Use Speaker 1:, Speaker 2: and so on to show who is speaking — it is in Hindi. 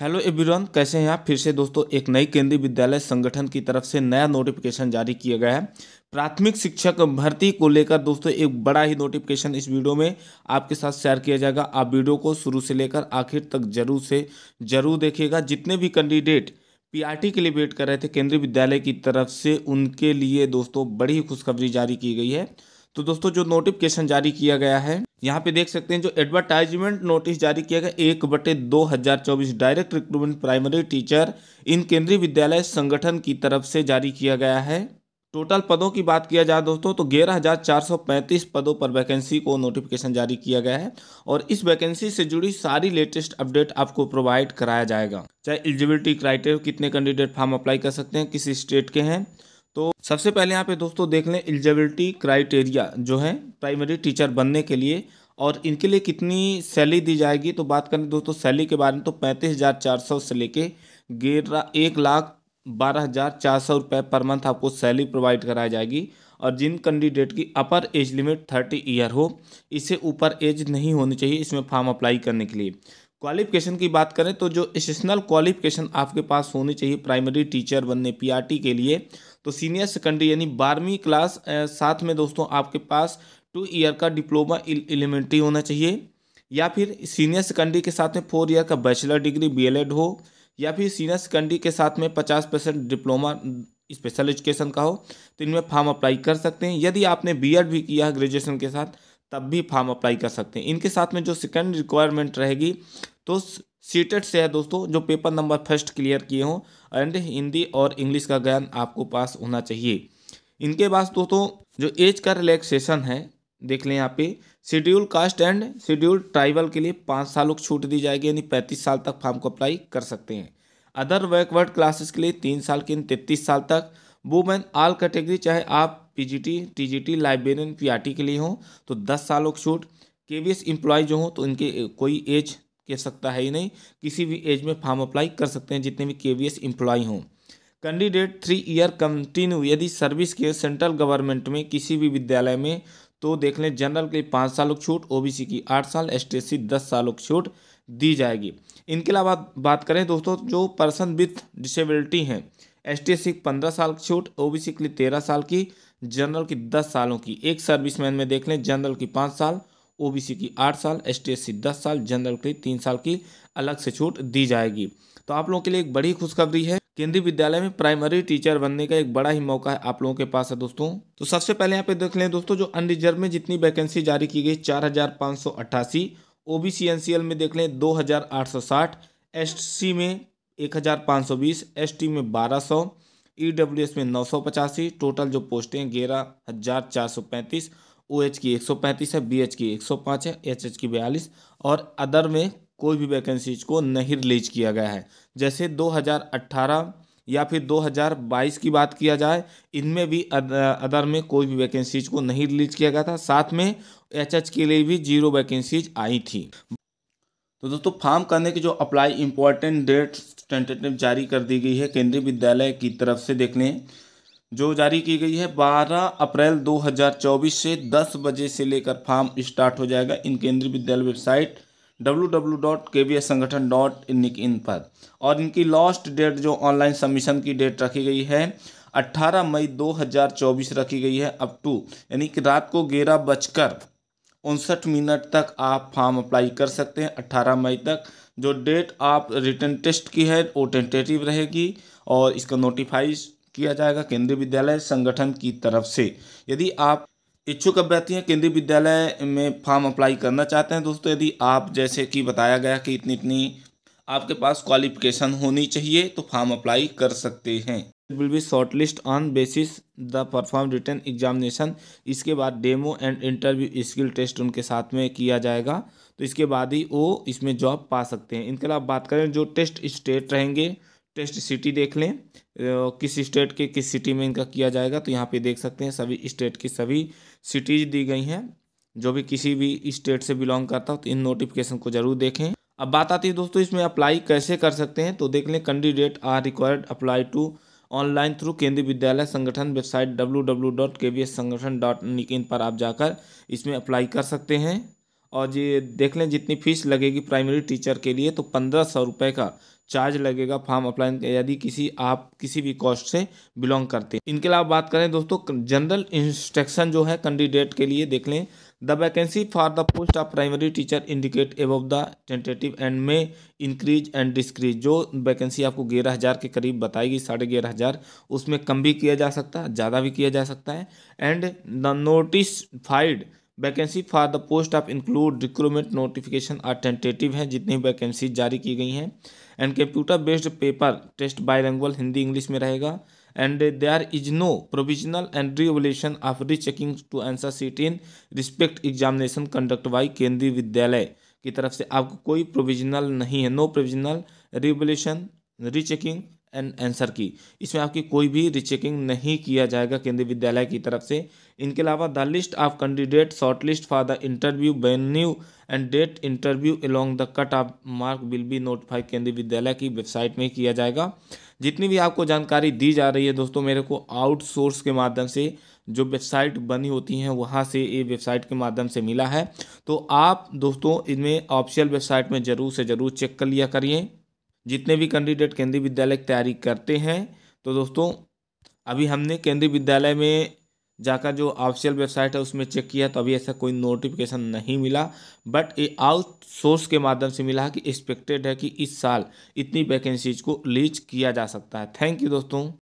Speaker 1: हेलो एवरीवन कैसे हैं आप फिर से दोस्तों एक नई केंद्रीय विद्यालय संगठन की तरफ से नया नोटिफिकेशन जारी किया गया है प्राथमिक शिक्षक भर्ती को लेकर दोस्तों एक बड़ा ही नोटिफिकेशन इस वीडियो में आपके साथ शेयर किया जाएगा आप वीडियो को शुरू से लेकर आखिर तक जरूर से जरूर देखिएगा जितने भी कैंडिडेट पी के लिए वेट कर रहे थे केंद्रीय विद्यालय की तरफ से उनके लिए दोस्तों बड़ी ही खुशखबरी जारी की गई है तो दोस्तों जो नोटिफिकेशन जारी किया गया है यहाँ पे देख सकते हैं जो एडवर्टाइजमेंट नोटिस जारी किया गया एक बटे दो हजार चौबीस direct recruitment primary teacher in Kendriya Vidyalaya संगठन की तरफ से जारी किया गया है टोटल पदों की बात किया जाए दोस्तों तो ग्यारह हज़ार चार सौ पैंतीस पदों पर वैकेंसी को नोटिफिकेशन जारी किया गया है और इस वैकेंसी से जुड़ी सारी लेटेस्ट अपडेट आपको प्रोवाइड कराया जाएगा चाहे एलिजिबिलिटी क्राइटेरिया कितने कैंडिडेट फॉर्म अप्लाई कर सकते हैं किस स्टेट के हैं तो सबसे पहले यहाँ पे दोस्तों देख लें एलिजिबिलिटी क्राइटेरिया जो है प्राइमरी टीचर बनने के लिए और इनके लिए कितनी सैलरी दी जाएगी तो बात करें दोस्तों सैलरी के बारे में तो पैंतीस हज़ार चार सौ से लेके ग्यारह एक लाख बारह हज़ार चार सौ रुपये पर मंथ आपको सैलरी प्रोवाइड कराई जाएगी और जिन कैंडिडेट की upper age limit thirty year हो इसे ऊपर एज नहीं होनी चाहिए इसमें फॉर्म अप्लाई करने के लिए क्वालिफिकेशन की बात करें तो जो एसेशनल क्वालिफिकेशन आपके पास होनी चाहिए प्राइमरी टीचर बनने पीआरटी के लिए तो सीनियर सेकेंडरी यानी बारहवीं क्लास साथ में दोस्तों आपके पास टू ईयर का डिप्लोमा एलिमेंट्री होना चाहिए या फिर सीनियर सेकेंडरी के साथ में फोर ईयर का बैचलर डिग्री बीएलएड हो या फिर सीनियर सेकेंडरी के साथ में पचास परसेंट डिप्लोमा स्पेशल एजुकेशन का हो तो इनमें फॉर्म अप्लाई कर सकते हैं यदि आपने बीएड भी किया है ग्रेजुएशन के साथ तब भी फॉर्म अप्लाई कर सकते हैं इनके साथ में जो सेकेंड रिक्वायरमेंट रहेगी तो सीटेट से है दोस्तों जो पेपर नंबर फर्स्ट क्लियर किए हों एंड हिंदी और इंग्लिश का ज्ञान आपको पास होना चाहिए इनके पास दोस्तों जो एज का रिलैक्सेशन है देख लें यहाँ पे schedule caste and schedule tribal के लिए पाँच सालों की छूट दी जाएगी यानी पैंतीस साल तक फॉर्म को अप्लाई कर सकते हैं अदर बैकवर्ड क्लासेस के लिए तीन साल के तैतीस साल तक वुमेन आल कैटेगरी चाहे आप पीजीटी टीजीटी लाइब्रेरियन पीआरटी के लिए हों तो दस सालों की छूट केवीएस एम्प्लॉय जो हों तो इनके कोई एज कह सकता है ही नहीं किसी भी एज में फॉर्म अप्लाई कर सकते हैं जितने भी के वी एस एम्प्लॉय हों कैंडिडेट थ्री ईयर कंटिन्यू यदि सर्विस के सेंट्रल गवर्नमेंट में किसी भी विद्यालय में तो देख लें जनरल के लिए पाँच साल की छूट ओबीसी की आठ साल एस टी एस सी दस सालों की छूट दी जाएगी इनके अलावा बात करें दोस्तों जो पर्सन विथ डिसेबिलिटी हैं एस टी एस सी पंद्रह साल की छूट ओबीसी के लिए तेरह साल की जनरल की दस सालों की एक मैन में देख लें जनरल की पाँच साल ओबीसी की आठ साल एस टी दस साल जनरल के तीन साल की अलग से छूट दी जाएगी तो आप लोगों के लिए एक बड़ी खुशखबरी है केंद्रीय विद्यालय में प्राइमरी टीचर बनने का एक बड़ा ही मौका है आप लोगों के पास है दोस्तों तो सबसे पहले यहाँ पे देख लें दोस्तों जो अनरिजर्व में जितनी वैकेंसी जारी की गई चार हजार पाँच सौ अट्ठासी ओबीसी एनसीएल में देख लें दो हजार आठ सौ साठ में एक हजार सौ बीस में बारह सौ ई डब्ल्यू एस में नौ सौ पचासी टोटल जो पोस्टें ग्यारह हजार चार सौ पैंतीस ओ OH की 135 है बी एच की 105 है एच एच की बयालीस और अदर में कोई भी वैकेंसीज को नहीं रिलीज किया गया है जैसे 2018 या फिर 2022 की बात किया जाए इनमें भी अदर में कोई भी वैकेंसीज को नहीं रिलीज किया गया था साथ में एच एच के लिए भी जीरो वैकेंसीज आई थी तो दोस्तों फार्म करने की जो अप्लाई इम्पोर्टेंट डेट्स टेंटेटिव जारी कर दी गई है केंद्रीय विद्यालय की तरफ से देख लें जो जारी की गई है 12 अप्रैल 2024 से 10 बजे से लेकर फार्म स्टार्ट हो जाएगा इन Kendriya Vidyalaya website W Sangathan dot in पर और इनकी लास्ट डेट जो ऑनलाइन सबमिशन की डेट रखी गई है 18 मई 2024 रखी गई है अप टू यानी कि रात को ग्यारह बजकर उनसठ मिनट तक आप फॉर्म अप्लाई कर सकते हैं 18 मई तक जो डेट आप रिटर्न टेस्ट की है वो टेंटेटिव रहेगी और इसका नोटिफाइज किया जाएगा केंद्रीय विद्यालय संगठन की तरफ से यदि आप इच्छुक अभ्यर्थी हैं केंद्रीय विद्यालय में फॉर्म अप्लाई करना चाहते हैं दोस्तों यदि आप जैसे कि बताया गया कि इतनी इतनी आपके पास क्वालिफिकेशन होनी चाहिए तो फॉर्म अप्लाई कर सकते हैं will be short list on basis the perform return examination इसके बाद demo and interview skill test उनके साथ में किया जाएगा तो इसके बाद ही वो इसमें जॉब पा सकते हैं इनके अलावा बात करें जो टेस्ट स्टेट रहेंगे टेस्ट सिटी देख लें किस स्टेट के किस सिटी में इनका किया जाएगा तो यहाँ पे देख सकते हैं सभी स्टेट की सभी सिटीज दी गई हैं जो भी किसी भी स्टेट से बिलोंग करता हो तो इन नोटिफिकेशन को जरूर देखें अब बात आती है दोस्तों इसमें अप्लाई कैसे कर सकते हैं तो देख लें candidate are required apply to online through Kendriya Vidyalaya Sangathan website W W dot K V S Sangathan dot in पर आप जाकर इसमें अप्लाई कर सकते हैं और ये देख लें जितनी फीस लगेगी प्राइमरी टीचर के लिए तो पंद्रह सौ रुपये का चार्ज लगेगा फॉर्म अप्लाई यदि किसी आप किसी भी कॉस्ट से बिलोंग करते हैं इनके अलावा बात करें दोस्तों जनरल इंस्ट्रक्शन जो है कैंडिडेट के लिए देख लें the vacancy for the post of primary teacher indicate above the tentative and में इंक्रीज एंड डिस्क्रीज जो वैकेंसी आपको ग्यारह हज़ार के करीब बताएगी साढ़े ग्यारह हज़ार उसमें कम भी किया जा सकता है ज़्यादा भी किया जा सकता है and the notified vacancy for the post of include recruitment notification are tentative हैं जितनी वैकेंसी जारी की गई हैं and computer based paper test bilingual Hindi English में रहेगा and there is no provisional and revolution of rechecking to answer sheet in respect examination conduct by Kendriya Vidyalaya की तरफ से आपको कोई प्रोविजनल नहीं है no provisional revolution rechecking and answer key इसमें आपकी कोई भी रिचेकिंग नहीं किया जाएगा केंद्रीय विद्यालय की तरफ से इनके अलावा the list of candidate short list for the interview venue and date interview along the cut off mark will be notify Kendriya Vidyalaya की वेबसाइट में किया जाएगा जितनी भी आपको जानकारी दी जा रही है दोस्तों मेरे को आउटसोर्स के माध्यम से जो वेबसाइट बनी होती हैं वहाँ से ये वेबसाइट के माध्यम से मिला है तो आप दोस्तों इनमें ऑफिशियल वेबसाइट में ज़रूर से ज़रूर चेक कर लिया करिए जितने भी कैंडिडेट केंद्रीय विद्यालय की तैयारी करते हैं तो दोस्तों अभी हमने केंद्रीय विद्यालय में जाकर जो ऑफिशियल वेबसाइट है उसमें चेक किया तो अभी ऐसा कोई नोटिफिकेशन नहीं मिला बट ये आउट सोर्स के माध्यम से मिला कि एक्सपेक्टेड है कि इस साल इतनी वैकेंसीज को लीज किया जा सकता है थैंक यू दोस्तों